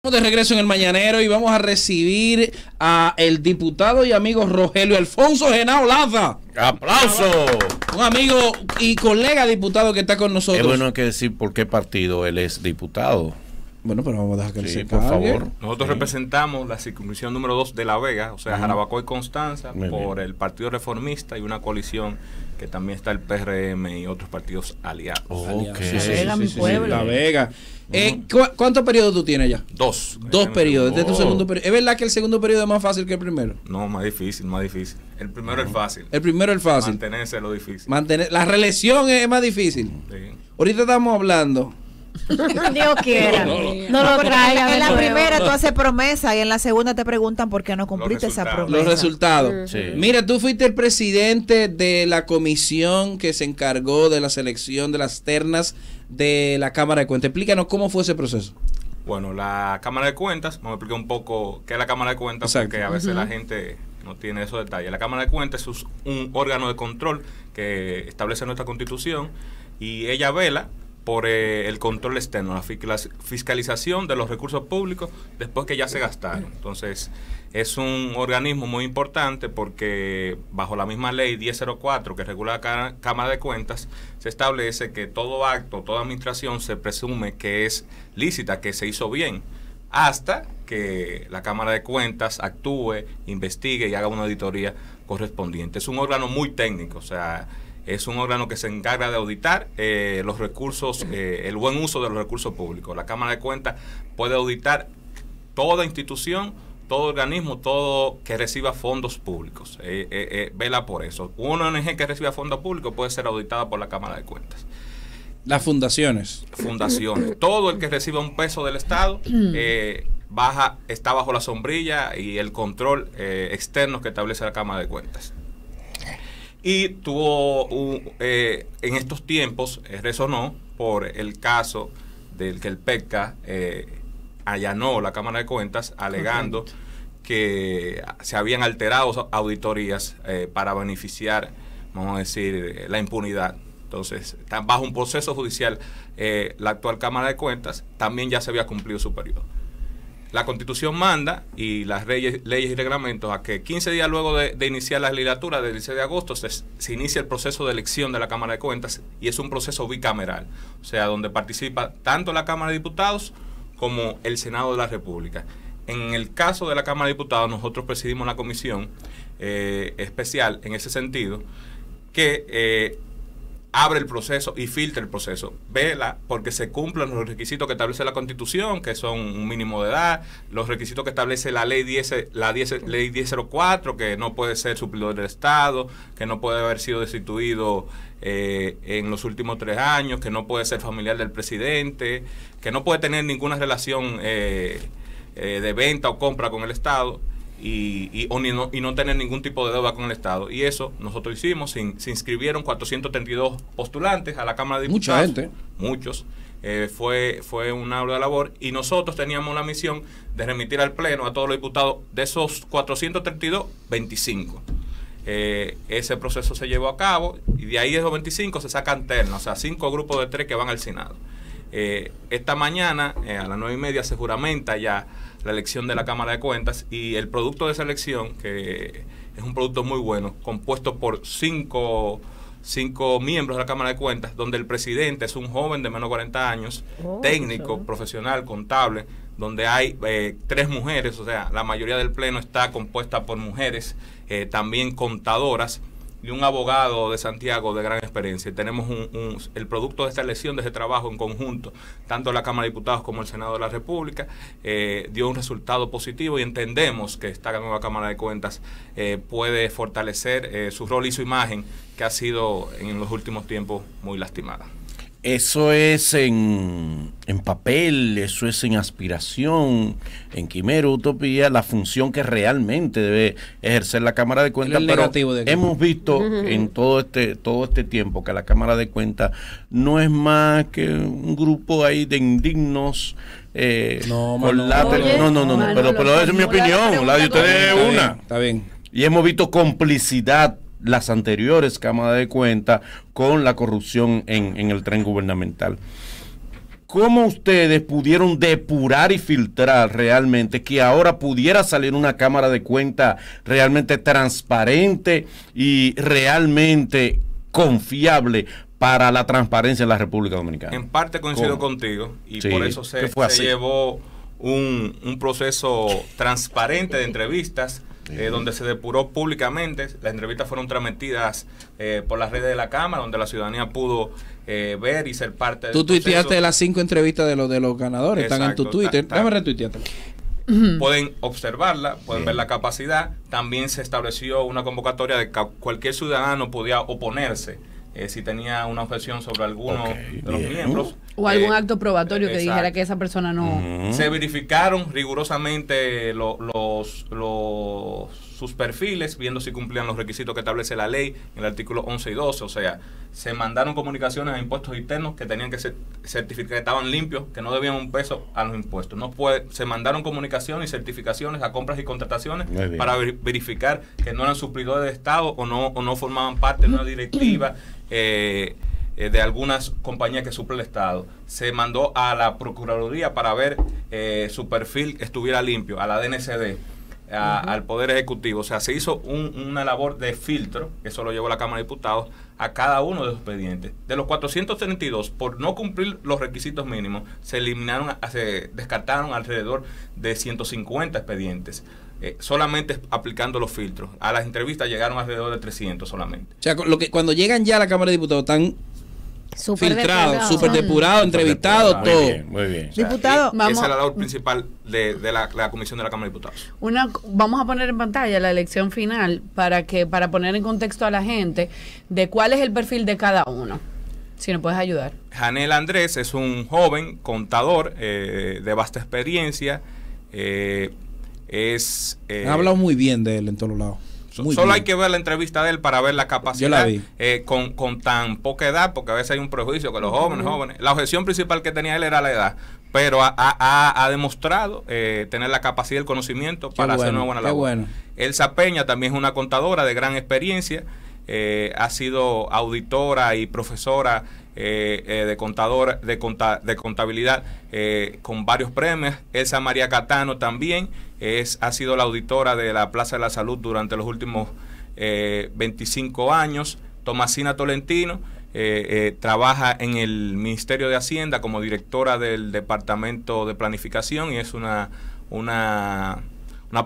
Estamos de regreso en el Mañanero y vamos a recibir a el diputado y amigo Rogelio Alfonso Genao Laza. ¡Aplauso! Un amigo y colega diputado que está con nosotros. Es bueno que decir por qué partido él es diputado. Bueno, pero vamos a dejar que él se por favor. Nosotros representamos la circunscripción número 2 de La Vega, o sea, Jarabacoa y Constanza, por el Partido Reformista y una coalición que también está el PRM y otros partidos aliados. Okay. La Vega. Eh, ¿Cuántos periodos tú tienes ya? Dos. Dos periodos. Este es, tu oh. segundo ¿Es verdad que el segundo periodo es más fácil que el primero? No, más difícil, más difícil. El primero es fácil. El primero es fácil. Mantenerse lo difícil. Mantener la reelección es, más difícil. Ahorita estamos hablando Dios quiera. No, lo traigan. En la primera tú haces promesa y en la segunda te preguntan por qué no cumpliste esa promesa. Los resultados. Mira, tú fuiste el presidente de la comisión que se encargó de la selección de las ternas de la Cámara de Cuentas. Explícanos cómo fue ese proceso. Bueno, la Cámara de Cuentas, vamos a explicar un poco qué es la Cámara de Cuentas, porque a veces la gente no tiene esos detalles. La Cámara de Cuentas es un órgano de control que establece nuestra constitución y ella vela por eh, el control externo, la fiscalización de los recursos públicos después que ya se gastaron. Entonces, es un organismo muy importante porque bajo la misma ley 1004 que regula la Cámara de Cuentas, se establece que todo acto, toda administración se presume que es lícita, que se hizo bien, hasta que la Cámara de Cuentas actúe, investigue y haga una auditoría correspondiente. Es un órgano muy técnico, o sea es un órgano que se encarga de auditar eh, los recursos, eh, el buen uso de los recursos públicos. La Cámara de Cuentas puede auditar toda institución, todo organismo, todo que reciba fondos públicos. Eh, vela por eso. Una ONG que reciba fondos públicos puede ser auditada por la Cámara de Cuentas. Las fundaciones. Fundaciones. Todo el que reciba un peso del Estado está bajo la sombrilla y el control externo que establece la Cámara de Cuentas y tuvo eh, en estos tiempos eh, resonó por el caso del que el PECA eh, allanó la Cámara de Cuentas alegando que se habían alterado auditorías para beneficiar, vamos a decir, la impunidad. Entonces, bajo un proceso judicial, la actual Cámara de Cuentas también ya se había cumplido su periodo la constitución manda y las leyes, leyes y reglamentos a que 15 días luego de, iniciar la legislatura, del 16 de agosto, se, inicie inicia el proceso de elección de la Cámara de Cuentas y es un proceso bicameral, o sea, donde participa tanto la Cámara de Diputados como el Senado de la República. En el caso de la Cámara de Diputados, nosotros presidimos la comisión eh, especial en ese sentido, que eh, abre el proceso y filtra el proceso. Vela porque se cumplan los requisitos que establece la Constitución, que son un mínimo de edad, los requisitos que establece la ley 10, la 10, ley 1004, que no puede ser suplidor del Estado, que no puede haber sido destituido eh, en los últimos tres años, que no puede ser familiar del presidente, que no puede tener ninguna relación eh, eh, de venta o compra con el Estado y, y, no, y, no, tener ningún tipo de deuda con el Estado. Y eso nosotros hicimos. Se, inscribieron 432 postulantes a la Cámara de Diputados. Mucha gente. Muchos. Eh, fue, fue un aula de labor y nosotros teníamos la misión de remitir al Pleno a todos los diputados de esos 432, 25. Eh, ese proceso se llevó a cabo y de ahí esos 25 se sacan ternos, o sea, cinco grupos de tres que van al Senado. Eh, esta mañana, eh, a las nueve y media, se juramenta ya la elección de la Cámara de Cuentas y el producto de esa elección, que es un producto muy bueno, compuesto por cinco, cinco miembros de la Cámara de Cuentas, donde el presidente es un joven de menos de 40 años, oh, técnico, profesional, contable, donde hay eh, tres mujeres, o sea, la mayoría del pleno está compuesta por mujeres, también contadoras y un abogado de Santiago de gran experiencia. Tenemos el producto de esta elección, de este trabajo en conjunto, tanto la Cámara de Diputados como el Senado de la República, eh, dio un resultado positivo y entendemos que esta nueva Cámara de Cuentas eh, puede fortalecer eh, su rol y su imagen, que ha sido en los últimos tiempos muy lastimada. Eso es en, papel, eso es en aspiración, en quimera, utopía, la función que realmente debe ejercer la Cámara de Cuentas. Pero hemos visto en todo este, todo este tiempo que la Cámara de Cuentas no es más que un grupo ahí de indignos. Eh, no, no, no, no, pero, pero esa es mi opinión, la de ustedes es una. Está bien. Y hemos visto complicidad las anteriores cámaras de cuenta con la corrupción en, el tren gubernamental. ¿Cómo ustedes pudieron depurar y filtrar realmente que ahora pudiera salir una cámara de cuenta realmente transparente y realmente confiable para la transparencia en la República Dominicana? En parte coincido contigo y por eso se, se llevó un, un proceso transparente de entrevistas eh, donde se depuró públicamente. Las entrevistas fueron transmitidas eh, por las redes de la Cámara, donde la ciudadanía pudo eh, ver y ser parte de Tú tuiteaste las cinco entrevistas de los, de los ganadores, están en tu Twitter. pueden observarla, pueden ver la capacidad. También se estableció una convocatoria de que cualquier ciudadano podía oponerse si tenía una objeción sobre alguno de los miembros. Uh. O algún eh, acto probatorio que dijera que esa persona no... Se verificaron rigurosamente los, los, sus perfiles, viendo si cumplían los requisitos que establece la ley en el artículo 11 y 12. O sea, se mandaron comunicaciones a impuestos internos que tenían que certificar que estaban limpios, que no debían un peso a los impuestos. No se mandaron comunicaciones y certificaciones a compras y contrataciones para verificar que no eran suplidores de Estado o no, o no formaban parte de una directiva. Eh, eh, de algunas compañías que suple el Estado, se mandó a la Procuraduría para ver eh, su perfil estuviera limpio, a la DNCD. al Poder Ejecutivo. O sea, se hizo una labor de filtro, eso lo llevó la Cámara de Diputados, a cada uno de los expedientes. De los 432, por no cumplir los requisitos mínimos, se eliminaron, se descartaron alrededor de 150 expedientes. Eh, solamente aplicando los filtros. A las entrevistas llegaron alrededor de 300 solamente. O sea, lo que, cuando llegan ya a la Cámara de Diputados están Super filtrado, depurado. depurado, entrevistado, muy todo. Bien, muy bien. Diputado, esa es la labor principal de, la, comisión de la Cámara de Diputados. Una, vamos a poner en pantalla la elección final para que para poner en contexto a la gente de cuál es el perfil de cada uno. Si nos puedes ayudar. Janel Andrés es un joven contador eh, de vasta experiencia. Eh, es. Eh, hablado muy bien de él en todos lados. Solo hay que ver la entrevista de él para ver la capacidad eh, con, tan poca edad, porque a veces hay un prejuicio que los jóvenes, jóvenes. La objeción principal que tenía él era la edad, pero ha, ha, demostrado eh, tener la capacidad y el conocimiento para hacer una buena labor. Elsa Peña también es una contadora de gran experiencia. Eh, ha sido auditora y profesora eh, eh, de, contadora de, contabilidad con varios premios. Elsa María Catano también es, ha sido la auditora de la Plaza de la Salud durante los últimos 25 años. Tomasina Tolentino trabaja en el Ministerio de Hacienda como directora del Departamento de Planificación y es una, una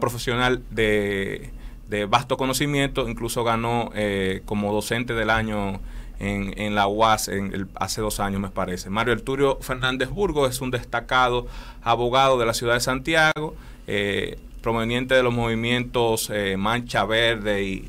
profesional de de vasto conocimiento, incluso ganó eh, como docente del año en, en la UAS en hace dos años, me parece. Mario Arturio Fernández Burgos es un destacado abogado de la ciudad de Santiago, eh, proveniente de los movimientos eh, Mancha Verde y,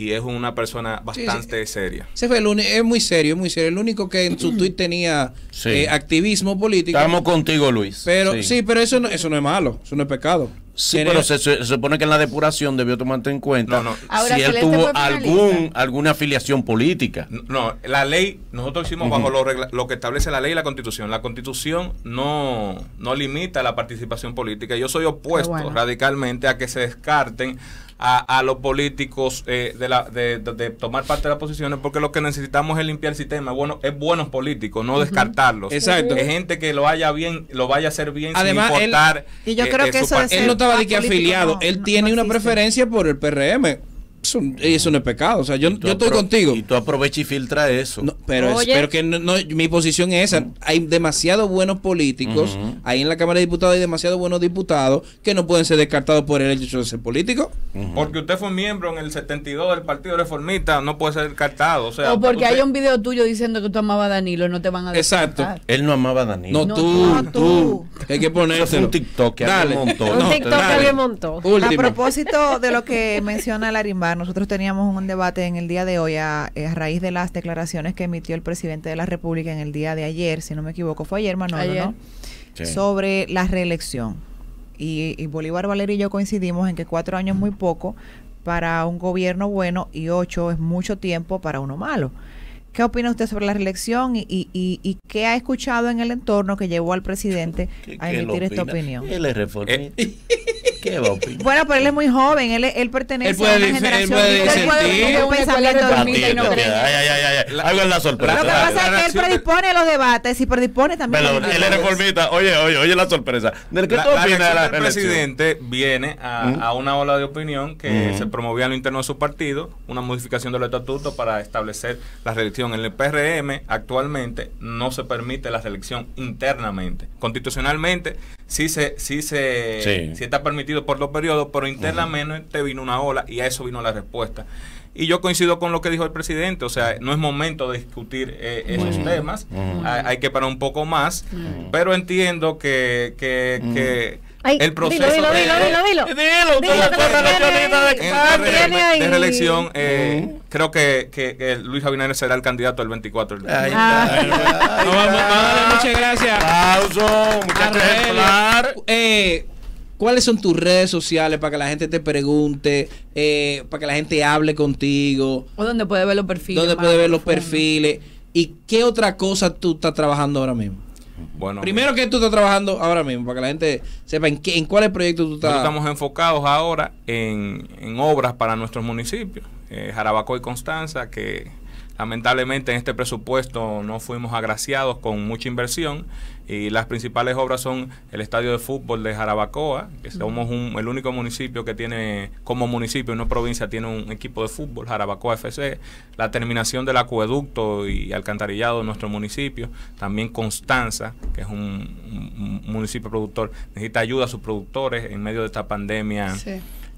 y es una persona bastante seria. Se fue el es muy serio, es muy serio. El único que en su mm. tweet tenía eh, activismo político. Estamos contigo, Luis. Pero sí, pero eso no, eso no es malo, eso no es pecado. Sí, pero se, supone que en la depuración debió tomarte en cuenta si él tuvo algún, alguna afiliación política. No, la ley, nosotros hicimos bajo lo, que establece la ley y la constitución. La constitución no, no limita la participación política. Yo soy opuesto radicalmente a que se descarten a, a los políticos eh, de, la, de, tomar parte de las posiciones, porque lo que necesitamos es limpiar el sistema. Bueno, es buenos políticos, no descartarlos. Exacto. Es gente que lo haya bien, lo vaya a hacer bien sin importar. y yo eh, creo eh, que eso él no estaba de que afiliado. él tiene una preferencia por el PRM eso, no es pecado. O sea, yo, estoy contigo. Y tú aprovecha y filtra eso. pero, que no, mi posición es esa. Mm. Hay demasiados buenos políticos. Ahí en la Cámara de Diputados hay demasiados buenos diputados que no pueden ser descartados por el hecho de ser político. Porque usted fue miembro en el 72 del Partido Reformista, no puede ser descartado. O, sea, o porque hay un video tuyo diciendo que tú amabas a Danilo, no te van a Exacto. Él no amaba a Danilo. No, tú, tú. Hay que ponerse un TikTok que alguien montó. Un TikTok que alguien montó. A propósito de lo que menciona Larimbar, nosotros teníamos un debate en el día de hoy eh, a, raíz de las declaraciones que emitió el presidente de la República en el día de ayer, si no me equivoco, fue ayer, Manuel, ¿no? Sobre la reelección. Y, Bolívar Valerio y yo coincidimos en que cuatro años es muy poco para un gobierno bueno y ocho es mucho tiempo para uno malo. ¿Qué opina usted sobre la reelección y, y, qué ha escuchado en el entorno que llevó al presidente a emitir esta opinión? Él Bueno, pero él es muy joven, él, él pertenece a una generación. Él puede, él puede un pensamiento no Ay, ay, Algo en la sorpresa. Lo que pasa es que él predispone los debates y predispone también. Pero él es reformista. Oye, oye, oye la sorpresa. ¿De qué tú El presidente viene a una ola de opinión que se promovía en lo interno de su partido, una modificación del estatuto para establecer la reelección. En el PRM actualmente no se permite la reelección internamente. Constitucionalmente sí se, sí se sí. Sí está permitido por los periodos, pero internamente te vino una ola y a eso vino la respuesta. Y yo coincido con lo que dijo el presidente, o sea, no es momento de discutir eh, esos temas, hay, que parar un poco más, pero entiendo que, el proceso de, reelección, eh, creo que, que, Luis Abinader será el candidato el 24. de ah. muchas gracias. ¿Cuáles son tus redes sociales para que la gente te pregunte, eh, para que la gente hable contigo? O donde puede ver los perfiles. Dónde puede ver los perfiles. ¿Y qué otra cosa tú estás trabajando ahora mismo? Bueno, primero pues, que tú estás trabajando ahora mismo, para que la gente sepa en, qué, en cuáles proyectos tú estás. Estamos enfocados ahora en, en obras para nuestros municipios. Eh, Jarabacoa y Constanza, que lamentablemente en este presupuesto no fuimos agraciados con mucha inversión y las principales obras son el estadio de fútbol de Jarabacoa, que somos el único municipio que tiene, como municipio, una provincia tiene un equipo de fútbol, Jarabacoa FC, la terminación del acueducto y alcantarillado de nuestro municipio, también Constanza, que es un, municipio productor, necesita ayuda a sus productores en medio de esta pandemia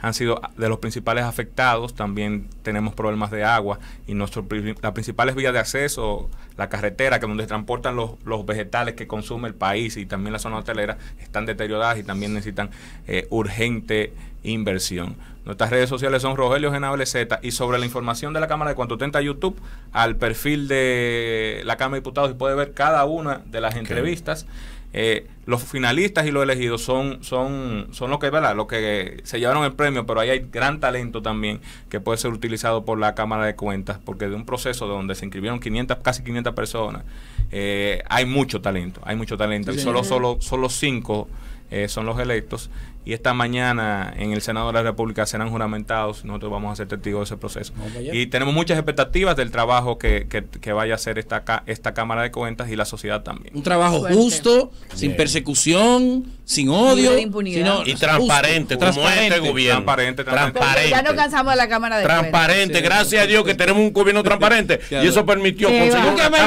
han sido de los principales afectados. También tenemos problemas de agua y nuestro, las principales vías de acceso, la carretera, que es donde transportan los, los vegetales que consume el país y también la zona hotelera, están deterioradas y también necesitan eh, urgente inversión. Nuestras redes sociales son Rogelio Genable Z y sobre la información de la Cámara de Cuanto Tenta YouTube, al perfil de la Cámara de Diputados y puede ver cada una de las entrevistas. Eh, los finalistas y los elegidos son son son los que ¿verdad? los que se llevaron el premio pero ahí hay gran talento también que puede ser utilizado por la cámara de cuentas porque de un proceso donde se inscribieron 500 casi 500 personas eh, hay mucho talento hay mucho talento solo 5 solo cinco eh, son los electos y esta mañana en el Senado de la República serán juramentados. Nosotros vamos a ser testigos de ese proceso. Y tenemos muchas expectativas del trabajo que, que, vaya a hacer esta, esta Cámara de Cuentas y la sociedad también. Un trabajo justo, sin persecución, sin odio. Sino y transparente, este transparente, gobierno. Transparente, Ya no cansamos a la Cámara de Transparente, gracias a Dios que tenemos un gobierno transparente. y eso permitió conseguir Vamos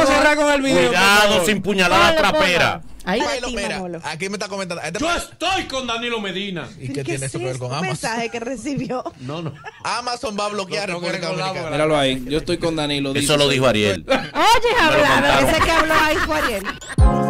a cerrar con el video. Cuidado, sin puñaladas traperas Ahí Danilo, mira, aquí me está comentando. Este Yo estoy con Danilo Medina. ¿Y qué, tiene eso que ver con Amazon? mensaje que recibió. No, no. Amazon va a bloquear no, Míralo ahí. Yo estoy con Danilo. Eso lo dijo Ariel. Oye, hablado. Ese que habló ahí fue Ariel.